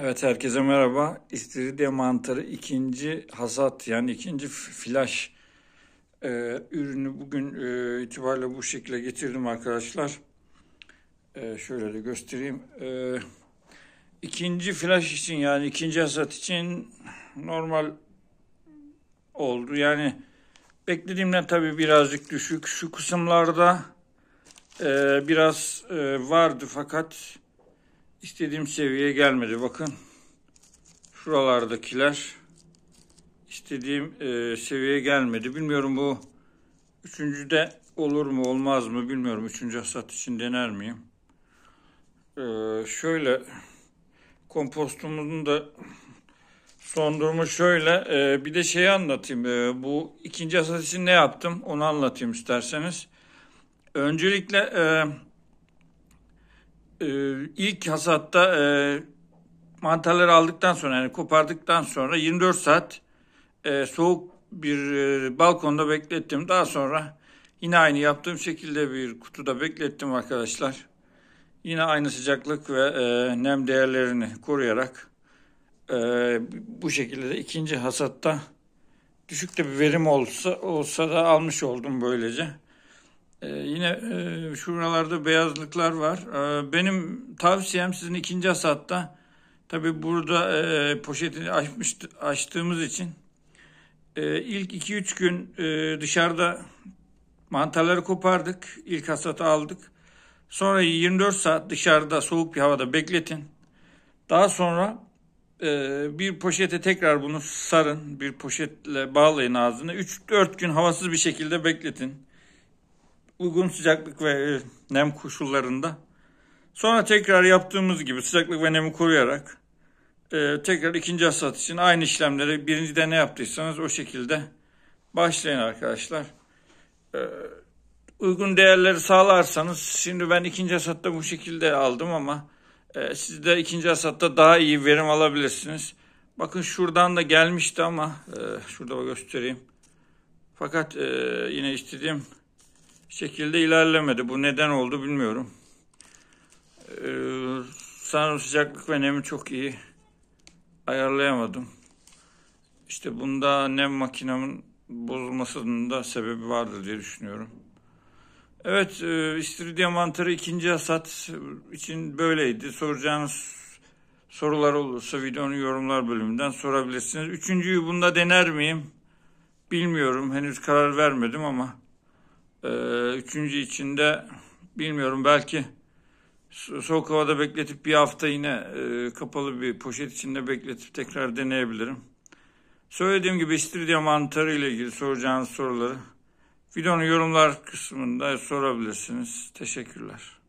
Evet herkese merhaba. İstiridye mantarı ikinci hasat yani ikinci flash e, ürünü bugün e, itibariyle bu şekilde getirdim arkadaşlar. E, şöyle de göstereyim. E, ikinci flash için yani ikinci hasat için normal oldu. Yani beklediğimden tabii birazcık düşük. Şu kısımlarda e, biraz e, vardı fakat istediğim seviyeye gelmedi. Bakın şuralardakiler istediğim e, seviyeye gelmedi. Bilmiyorum bu üçüncüde olur mu olmaz mı bilmiyorum. Üçüncü hasat için dener miyim? E, şöyle kompostumuzun da son durumu şöyle. E, bir de şeyi anlatayım. E, bu ikinci hasat için ne yaptım onu anlatayım isterseniz. Öncelikle... E, e, ilk hasatta e, mantarları aldıktan sonra yani kopardıktan sonra 24 saat e, soğuk bir e, balkonda beklettim. Daha sonra yine aynı yaptığım şekilde bir kutuda beklettim arkadaşlar. Yine aynı sıcaklık ve e, nem değerlerini koruyarak e, bu şekilde de ikinci hasatta düşük de bir verim olsa olsa da almış oldum böylece yine e, şuralarda beyazlıklar var. E, benim tavsiyem sizin ikinci hasatta tabi burada e, poşetini açmış, açtığımız için e, ilk 2-3 gün e, dışarıda mantarları kopardık. ilk hasatı aldık. Sonra 24 saat dışarıda soğuk bir havada bekletin. Daha sonra e, bir poşete tekrar bunu sarın. Bir poşetle bağlayın ağzını. 3-4 gün havasız bir şekilde bekletin uygun sıcaklık ve e, nem koşullarında. Sonra tekrar yaptığımız gibi sıcaklık ve nemi koruyarak e, tekrar ikinci hasat için aynı işlemleri birincide ne yaptıysanız o şekilde başlayın arkadaşlar. E, uygun değerleri sağlarsanız şimdi ben ikinci hasatta bu şekilde aldım ama e, siz de ikinci hasatta daha iyi verim alabilirsiniz. Bakın şuradan da gelmişti ama e, şurada göstereyim. Fakat e, yine istediğim şekilde ilerlemedi. Bu neden oldu bilmiyorum. Ee, sanırım sıcaklık ve nemi çok iyi ayarlayamadım. İşte bunda nem makinemin bozulmasının da sebebi vardır diye düşünüyorum. Evet, e, istiridye mantarı ikinci hasat için böyleydi. Soracağınız sorular olursa videonun yorumlar bölümünden sorabilirsiniz. Üçüncüyü bunda dener miyim? Bilmiyorum, henüz karar vermedim ama ee, üçüncü içinde bilmiyorum belki soğuk havada bekletip bir hafta yine e, kapalı bir poşet içinde bekletip tekrar deneyebilirim. Söylediğim gibi istiridye mantarı ile ilgili soracağınız soruları videonun yorumlar kısmında sorabilirsiniz. Teşekkürler.